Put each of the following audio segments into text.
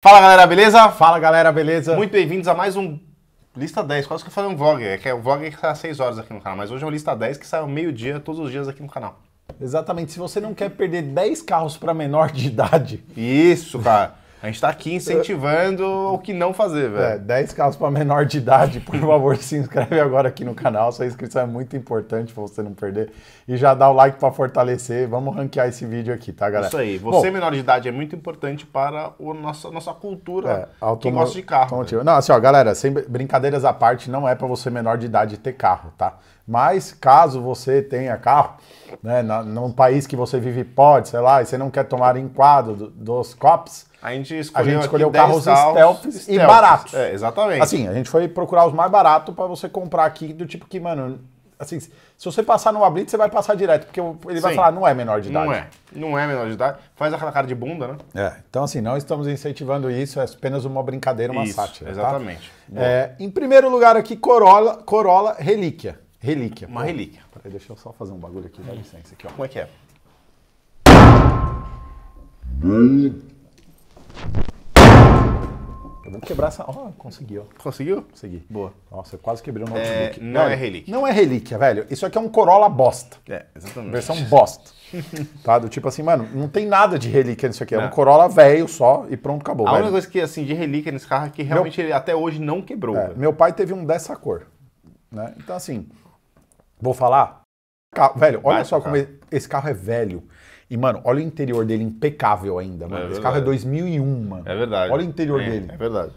Fala galera, beleza? Fala galera, beleza? Muito bem-vindos a mais um Lista 10, quase que eu falei um vlog, é que é o vlog que sai tá às 6 horas aqui no canal, mas hoje é o Lista 10 que sai ao meio-dia todos os dias aqui no canal. Exatamente, se você não quer perder 10 carros para menor de idade. Isso, cara. A gente está aqui incentivando o que não fazer, velho. É, 10 carros para menor de idade, por favor, se inscreve agora aqui no canal. Sua inscrição é muito importante para você não perder. E já dá o like para fortalecer. Vamos ranquear esse vídeo aqui, tá, galera? Isso aí. Você Bom, menor de idade é muito importante para a nossa, nossa cultura é, que gosta de carro. Não, assim, ó, galera, sem brincadeiras à parte, não é para você menor de idade ter carro, tá? Mas caso você tenha carro, né, na, num país que você vive pode, sei lá, e você não quer tomar enquadro do, dos COPs, a gente escolheu, a gente escolheu carros stealth, stealth e baratos. É, exatamente. Assim, a gente foi procurar os mais baratos para você comprar aqui do tipo que, mano, assim, se você passar no blitz, você vai passar direto, porque ele Sim. vai falar, não é menor de idade. Não é, não é menor de idade. Faz aquela cara de bunda, né? É, então assim, não estamos incentivando isso, é apenas uma brincadeira, uma isso, sátira. Tá? Exatamente. Tá? É, em primeiro lugar aqui, Corolla, Corolla Relíquia. Relíquia. Uma pô. relíquia. Peraí, deixa eu só fazer um bagulho aqui, dá hum. licença aqui, ó. Como é que é? vamos quebrar essa. Ó, oh, conseguiu. Conseguiu? Consegui. Boa. Nossa, eu quase quebrei o notebook. É, não é velho, é relíquia. Não é relíquia, velho. Isso aqui é um Corolla bosta. É, exatamente. Versão bosta. tá? Do tipo assim, mano, não tem nada de relíquia nisso aqui. Não. É um Corolla velho só e pronto, acabou. A velho. única coisa que, assim, de relíquia nesse carro é que realmente meu... ele até hoje não quebrou. É, meu pai teve um dessa cor. Né? Então, assim, vou falar. Velho, olha Vai só como esse carro é velho. E, mano, olha o interior dele impecável ainda, mano. É Esse verdade. carro é 2001, mano. É verdade. Olha o interior é, dele. É verdade.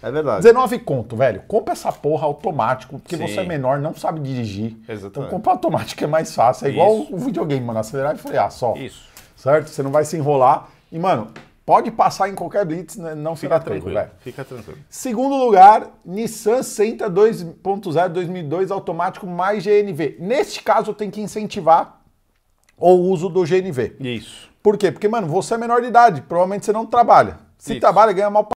É verdade. 19 conto, velho. Compra essa porra automático, porque Sim. você é menor, não sabe dirigir. Exatamente. Então compra automático é mais fácil. É Isso. igual o videogame, mano. Acelerar e frear só. Isso. Certo? Você não vai se enrolar. E, mano, pode passar em qualquer blitz, né? não Fica será tranquilo, velho. Fica tranquilo. Segundo lugar, Nissan Sentra 2.0 2002 automático mais GNV. Neste caso, tem que incentivar ou o uso do GNV. Isso. Por quê? Porque, mano, você é menor de idade, provavelmente você não trabalha. Se Isso. trabalha, ganha mal pra...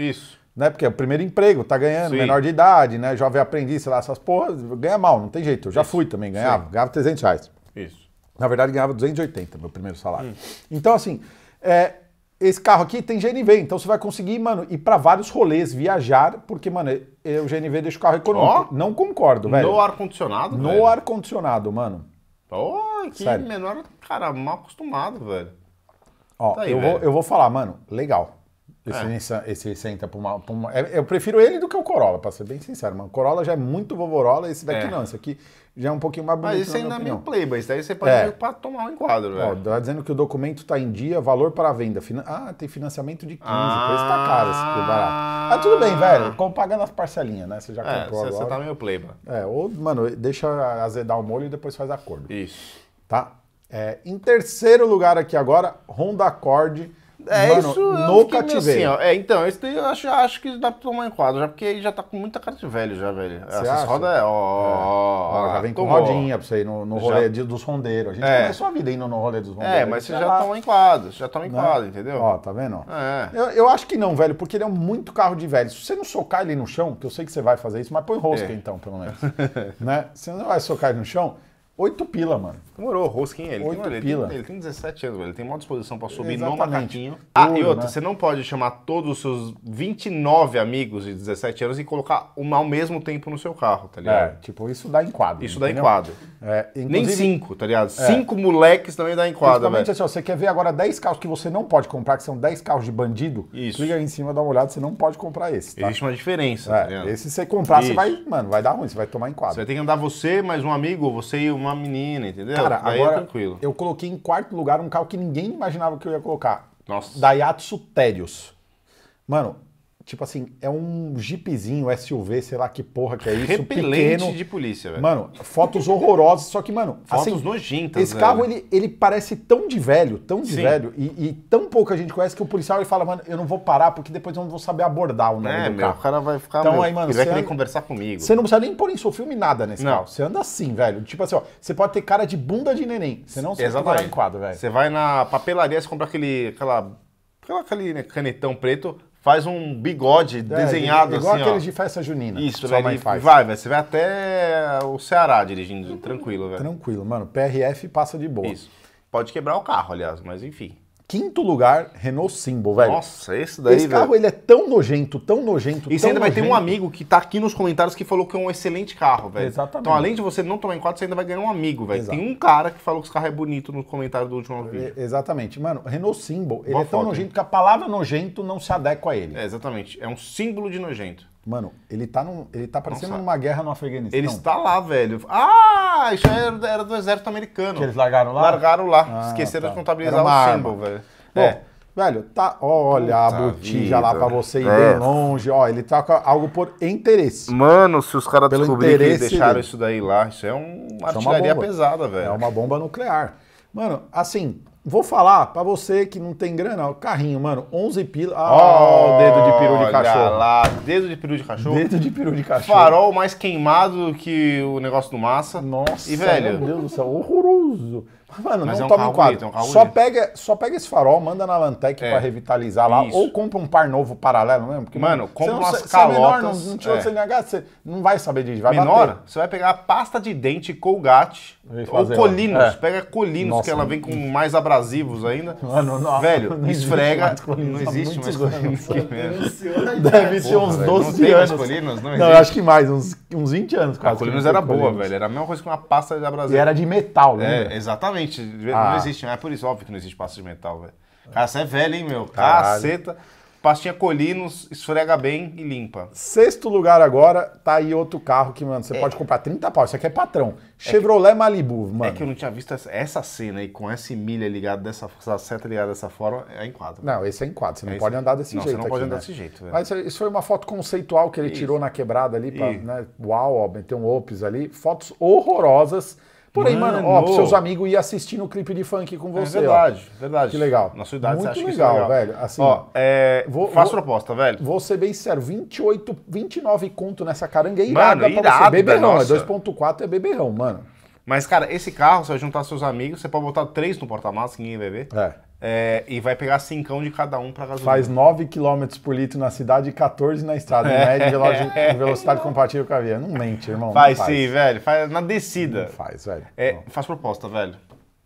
Isso. Né? Porque é o primeiro emprego, tá ganhando, Sim. menor de idade, né? Jovem aprendiz, sei lá, essas porras, ganha mal, não tem jeito. Eu já Isso. fui também, ganhava, Sim. ganhava 300 reais. Isso. Na verdade, ganhava 280, meu primeiro salário. Hum. Então, assim, é, esse carro aqui tem GNV, então você vai conseguir, mano, ir para vários rolês, viajar, porque, mano, é, é, o GNV deixa o carro econômico. Oh? Não concordo, velho. No ar-condicionado? No ar-condicionado, mano. Oh aqui Sério. menor, cara, mal acostumado, velho. Ó, tá aí, eu, velho. Vou, eu vou falar, mano, legal. Esse, é. esse senta pra uma, pra uma, é, Eu prefiro ele do que o Corolla, pra ser bem sincero, mano. O Corolla já é muito vovorola, esse daqui é. não. Esse aqui já é um pouquinho mais bonito. Mas esse ainda é meio playboy, esse daí você pode é. pra tomar um enquadro, velho. Ó, tá dizendo que o documento tá em dia, valor para venda. Ah, tem financiamento de 15, ah. isso tá caro esse aqui, barato. Mas ah, tudo bem, velho. Como paga nas parcelinhas, né? Você já é, comprou é, você, agora. Você tá meio playboy. É, ou, mano, deixa azedar o molho e depois faz acordo. Isso tá? É, em terceiro lugar aqui agora, Honda Accord. É Mano, isso, no cativeiro. Assim, ó, é, então, isso daí eu acho, acho que dá pra tomar em quadro, já porque ele já tá com muita cara de velho já, velho. Essas acha? rodas é, é, ó, ó, ó, Já vem com rodinha pra você ir no, no rolê já... dos rondeiros. A gente é. começou a vida indo no rolê dos rondeiros. É, mas tá você já toma em quadro, já toma em quadro, entendeu? Ó, tá vendo? É. Eu, eu, acho que não, velho, porque ele é muito carro de velho. Se você não socar ele no chão, que eu sei que você vai fazer isso, mas põe rosca é. então, pelo menos. né? Você não vai socar ele no chão Oito pila, mano. Demorou, Roskin ele. Oito tem, pila. Ele tem, ele tem 17 anos, Ele tem uma disposição pra subir Exatamente. no macaquinho. Ah, Tudo, e né? outra, né? você não pode chamar todos os seus 29 amigos de 17 anos e colocar uma ao mesmo tempo no seu carro, tá ligado? É, tipo, isso dá enquadro. Isso entendeu? dá enquadro. É, Nem cinco, tá ligado? É, cinco moleques também dá enquadro, velho. assim, você quer ver agora 10 carros que você não pode comprar, que são 10 carros de bandido? Isso. Clica aí em cima, dá uma olhada, você não pode comprar esse, tá? Existe uma diferença, é, tá ligado? Esse, se você comprar, isso. você vai, mano, vai dar ruim, você vai tomar enquadro. Você vai ter que andar você, mais um amigo, você e um uma menina, entendeu? Cara, Daí é agora é tranquilo. eu coloquei em quarto lugar um carro que ninguém imaginava que eu ia colocar. Nossa. Daihatsu Terios. Mano, Tipo assim, é um jeepzinho, SUV, sei lá que porra que é isso. Repelente pequeno. de polícia, velho. Mano, fotos horrorosas, só que, mano. Fotos assim, nojentas. Esse carro, ele, ele parece tão de velho, tão de Sim. velho, e, e, tão pouca gente conhece que o policial ele fala, mano, eu não vou parar porque depois eu não vou saber abordar o nome é, do meu, carro. o cara vai ficar. Então, meu, aí, mano, ele vai querer anda, conversar comigo. Você não precisa nem pôr em seu filme nada nesse não. carro. Você anda assim, velho. Tipo assim, ó, você pode ter cara de bunda de neném. Você não se quadro, velho. Você vai na papelaria, você compra aquele, aquela aquela, aquele canetão preto, faz um bigode é, desenhado igual assim. Igual aqueles de festa junina. Isso, sua mãe faz. Vai, Você vai até o Ceará dirigindo, tranquilo, velho. Tranquilo, mano. PRF passa de boa. Isso. Pode quebrar o carro, aliás, mas enfim. Quinto lugar, Renault Symbol, velho. Nossa, esse daí, Esse carro, velho. ele é tão nojento, tão nojento, E você ainda vai ter um amigo que tá aqui nos comentários que falou que é um excelente carro, velho. Exatamente. Então, além de você não tomar em quatro, você ainda vai ganhar um amigo, velho. Exato. Tem um cara que falou que esse carro é bonito no comentário do último vídeo. E- Exatamente. Mano, Renault Symbol, ele Boa é tão foto, nojento que a palavra nojento não se adequa a ele. É, exatamente. É um símbolo de nojento. Mano, ele tá, num, ele tá parecendo Nossa. numa guerra no Afeganistão. Ele está lá, velho. Ah, isso era, era do exército americano. Que eles largaram lá? Largaram lá. Ah, Esqueceram tá. de contabilizar o símbolo, velho. É. Bom, é. velho, tá. Olha Puta a botija lá pra você ir é. bem longe. Ó, ele tá com algo por interesse. Mano, se os caras descobrirem que deixaram dele. isso daí lá, isso é uma isso artilharia é uma pesada, velho. É uma bomba nuclear. Mano, assim, Vou falar para você que não tem grana, o carrinho, mano, 11 pila. Ah, Ó, oh, dedo de peru de cachorro. lá, dedo de peru de cachorro. Dedo de peru de cachorro. Farol mais queimado que o negócio do massa. Nossa, e velho, meu Deus do céu, horroroso. Mano, Mas não é um toma em quadro. Bonito, é um só, pega, só pega esse farol, manda na Lantec é. para revitalizar lá. Isso. Ou compra um par novo paralelo mesmo. Porque, mano, compra umas calotas. Se é menor, não, não tirou é. CNH, você não vai saber disso. Vai menor, bater. você vai pegar a pasta de dente Colgate ou Colinos. É. Pega Colinos, que ela vem com mais abrasivos ainda. Mano, não, Velho, não esfrega. Não existe mais Colinos. Tá Deve ser uns 12 anos. Não Colinos? Não, eu acho que mais, uns 20 anos. A ah, Colinos era boa, velho. Era a mesma coisa que uma pasta de abrasivo. E era de metal, né? É, exatamente. Exatamente. Ah. Não existe, é por isso, óbvio que não existe pasta de metal, velho. Cara, você é velho, hein, meu? Caralho. Caceta. Pastinha Colinos, esfrega bem e limpa. Sexto lugar agora, tá aí outro carro que, mano, você é. pode comprar 30 pau. Isso aqui é patrão. Chevrolet é que, Malibu, mano. É que eu não tinha visto essa, essa cena aí, com essa milha ligada dessa essa seta ligada dessa forma, é enquadro. Não, esse é enquadro. Você não é pode andar desse não, jeito. Você não aqui, pode andar né? desse jeito. Velho. Mas isso foi uma foto conceitual que ele isso. tirou na quebrada ali, pra, né? Uau, ó, um ops ali. Fotos horrorosas Porém, mano, mano ó, seus amigos ir assistindo o clipe de funk com é você. É verdade, ó. verdade. Que legal. Na sua idade, Muito você acha é legal, que é legal. velho. Assim, ó, é, vou, faço vou, proposta, velho. Vou ser bem sério, 28, 29 conto nessa caranga é irada mano, irada, pra você. Beberrão, é nossa. é 2.4 é beberrão, mano. Mas, cara, esse carro, se você juntar seus amigos, você pode botar três no porta-malas, ninguém vai ver. É. É, e vai pegar cincão de cada um para gasolina. Faz 9 km por litro na cidade e 14 na estrada. Em é. média, velocidade, velocidade compatível com a via. Não mente, irmão. Faz, faz. sim, velho. Faz na descida. Não faz, velho. É, faz proposta, velho.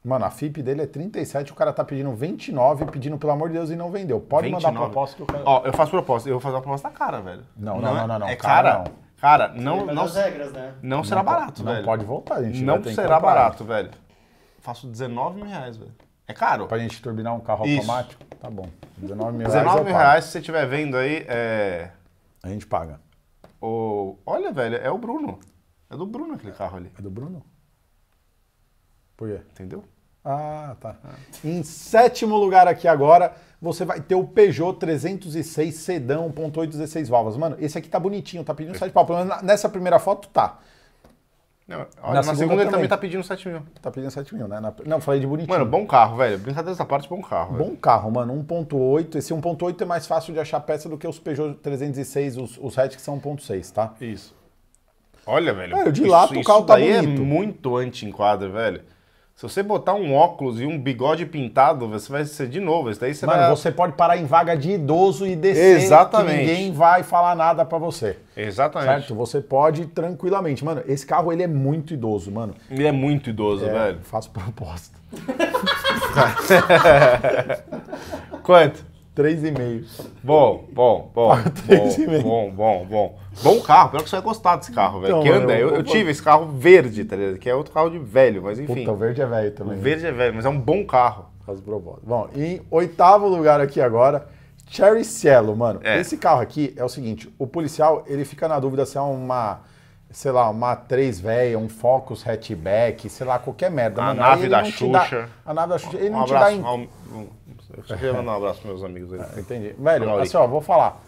Mano, a FIP dele é 37, o cara tá pedindo 29, pedindo pelo amor de Deus e não vendeu. Pode 29. mandar proposta que eu quero. Ó, eu faço proposta, eu vou fazer a proposta cara, velho. Não, não, não, é? não. não, não. É cara, cara, não. não, regras, né? não será é barato, velho. Não pode voltar, gente. Não será barato, velho. Faço 19 mil reais, velho. É caro. Pra gente turbinar um carro Isso. automático? Tá bom. 19 mil 19 reais. reais se você estiver vendo aí, é. A gente paga. O... Olha, velho, é o Bruno. É do Bruno aquele carro ali. É do Bruno? Por quê? Entendeu? Ah, tá. Ah. Em sétimo lugar aqui agora, você vai ter o Peugeot 306 Sedão 1.8 16 válvulas. Mano, esse aqui tá bonitinho, tá pedindo só de pau. nessa primeira foto tá. Não, olha, na, na, segunda, segunda ele também tá pedindo 7 mil. Tá pedindo 7 mil, né? Na, não, falei de bonitinho. Mano, bom carro, velho. Brincadeira dessa parte, bom carro. Bom velho. carro, mano. 1.8. Esse 1.8 é mais fácil de achar peça do que os Peugeot 306, os, os hatch que são 1.6, tá? Isso. Olha, velho. Velho, de lá o carro tá é bonito. Isso é muito anti enquadro velho. Se você botar um óculos e um bigode pintado, você vai ser de novo. Isso daí você Mano, vai... você pode parar em vaga de idoso e descer. Exatamente. ninguém vai falar nada para você. Exatamente. Certo? Você pode tranquilamente. Mano, esse carro ele é muito idoso, mano. Ele é muito idoso, é, velho. Faço proposta. Quanto? Três e meio. Bom, bom, bom. Ah, três bom, e meio. bom, bom, bom. Bom carro, pior que você vai gostar desse carro, velho. Então, que anda, eu, eu, eu, tive esse carro verde, tá ligado? Que é outro carro de velho, mas enfim. Puta, o verde é velho também. O né? verde é velho, mas é um bom carro. As propostas. Bom, em oitavo lugar aqui agora, Cherry Cielo, mano. É. Esse carro aqui é o seguinte, o policial, ele fica na dúvida se é uma sei lá, uma 3 velha, um Focus hatchback, sei lá, qualquer merda. A Mano, nave da Xuxa. Dá, a nave da Xuxa. Ele não abraço, te dá. Um, eu um abraço meus amigos aí. Ah, entendi. Velho, assim, ó, vou falar.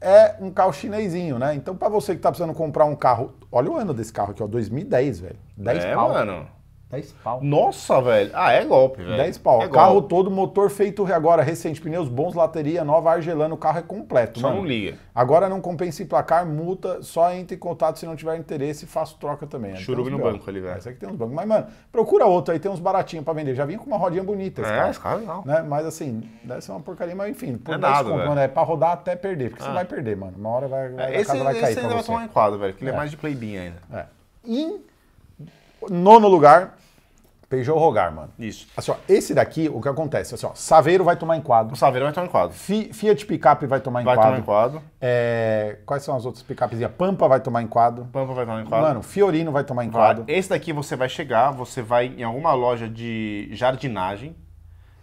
É um carro chinesinho, né? Então, para você que tá precisando comprar um carro. Olha o ano desse carro aqui, ó, 2010, velho. 10 é, pau. mano. 10 pau. Nossa, velho. Ah, é golpe, velho. 10 pau. É carro golpe. todo, motor feito agora, recente, pneus bons, lateria nova, argelando, o carro é completo. Só mano. não liga. Agora não compensa em placar, multa, só entre em contato se não tiver interesse e faço troca também. Churume no banco ali, velho. Esse aqui tem uns bancos. Mas, mano, procura outro aí, tem uns baratinhos pra vender. Já vim com uma rodinha bonita esse é, carro. Esse carro não. É né? Mas assim, deve ser uma porcaria, mas enfim, por é nada, conto, mano, é pra rodar até perder, porque ah. você vai perder, mano. Uma hora vai, vai, é, esse, vai cair. Esse ainda vai tomar um enquadro, velho, que ele é, é. mais de playbinha ainda. É. In Nono lugar, Peugeot Rogar, mano. Isso. Assim, ó, esse daqui, o que acontece? Assim, ó, Saveiro vai tomar em quadro. O Saveiro vai tomar em quadro. Fi, Fiat Picape vai tomar em vai quadro. Vai tomar em quadro. É, quais são as outras picapes? Pampa vai tomar em quadro. Pampa vai tomar em quadro. Mano, Fiorino vai tomar em quadro. Esse daqui você vai chegar, você vai em alguma loja de jardinagem,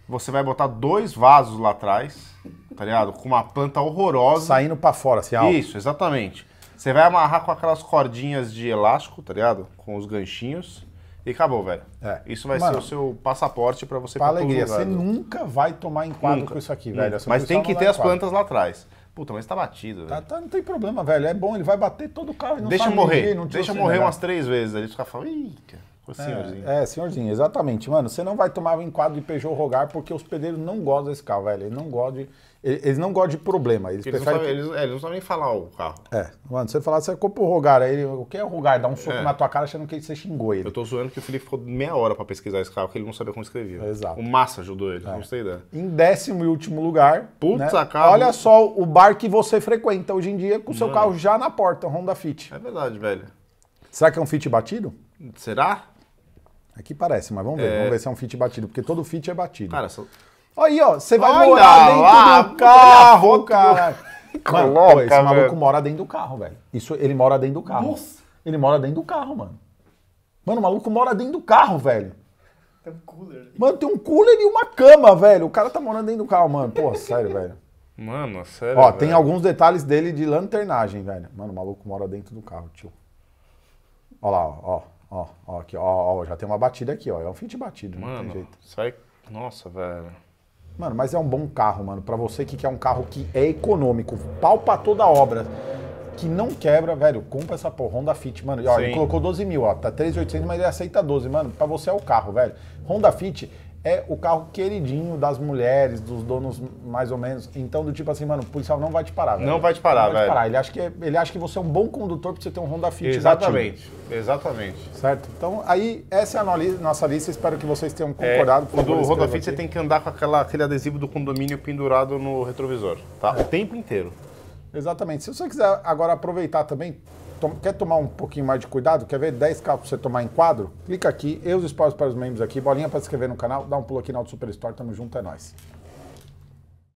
você vai botar dois vasos lá atrás, tá ligado? Com uma planta horrorosa. Saindo para fora, assim, alto. Isso, exatamente. Você vai amarrar com aquelas cordinhas de elástico, tá ligado? Com os ganchinhos. E acabou, velho. É. Isso vai Mano, ser o seu passaporte para você pra alegria. você nunca vai tomar enquadro nunca. com isso aqui, velho. Mas tem que ter as quadro. plantas lá atrás. Puta, mas tá batido, tá, tá, não tem problema, velho. É bom, ele vai bater todo o carro e não Deixa morrer. Ninguém, não deixa morrer umas três vezes. Ele fica falando, ih, cara. O senhorzinho. É, é, exatamente. Mano, você não vai tomar um enquadro de Peugeot rogar porque os pedreiros não gostam desse carro, velho. Eles não gostam de, eles não gostam de problema. Eles, eles, preferem... não, sabem, eles, é, eles não sabem nem falar o carro. É, mano, você falar, você comprou o rogar, aí ele, o que é o rogar? Dá um soco é. na tua cara achando que você xingou ele. Eu tô zoando que o Felipe ficou meia hora pra pesquisar esse carro, que ele não sabia como escrever. Exato. O Massa ajudou ele, é. não sei ideia. Né? Em décimo e último lugar, Puta né? carro. olha só o bar que você frequenta hoje em dia com o seu carro já na porta, Honda Fit. É verdade, velho. Será que é um Fit batido? Será? Aqui parece, mas vamos ver. É... Vamos ver se é um fit batido, porque todo fit é batido. Cara, só... Aí, ó, você vai Olha morar dentro lá, do carro, cara. mano, Coloca, esse maluco velho. mora dentro do carro, velho. Isso, ele mora dentro do carro. Nossa. Ele mora dentro do carro, mano. Mano, o maluco mora dentro do carro, velho. Tem um cooler. Ali. Mano, tem um cooler e uma cama, velho. O cara tá morando dentro do carro, mano. Pô, sério, velho. Mano, é sério. Ó, velho. tem alguns detalhes dele de lanternagem, velho. Mano, o maluco mora dentro do carro, tio. Olha lá, ó. ó. Ó, ó, aqui, ó, ó, já tem uma batida aqui, ó. É um fit batido, mano, não tem jeito. Sai. Nossa, velho. Mano, mas é um bom carro, mano. Para você que quer um carro que é econômico, palpa toda obra, que não quebra, velho, compra essa porra, Honda Fit, mano. E, ó, Sim. ele colocou 12 mil, ó. Tá 3.800, mas ele aceita 12, mano. Para você é o carro, velho. Honda Fit é o carro queridinho das mulheres, dos donos mais ou menos. Então, do tipo assim, mano, o policial não vai te parar, velho. Não vai te parar, não vai velho. Te parar. Ele, acha que é, ele acha que você é um bom condutor porque você tem um Honda Fit Exatamente, batido. exatamente. Certo? Então, aí, essa é a nossa lista. Espero que vocês tenham é, concordado. É, O do Honda Fit, aqui. você tem que andar com aquela, aquele adesivo do condomínio pendurado no retrovisor, tá? É. O tempo inteiro. Exatamente. Se você quiser agora aproveitar também, to quer tomar um pouquinho mais de cuidado? Quer ver 10 carros para você tomar em quadro? Clica aqui, eu os esportes para os membros aqui, bolinha para se inscrever no canal, dá um pulo aqui na Auto Super Store, tamo junto, é nóis.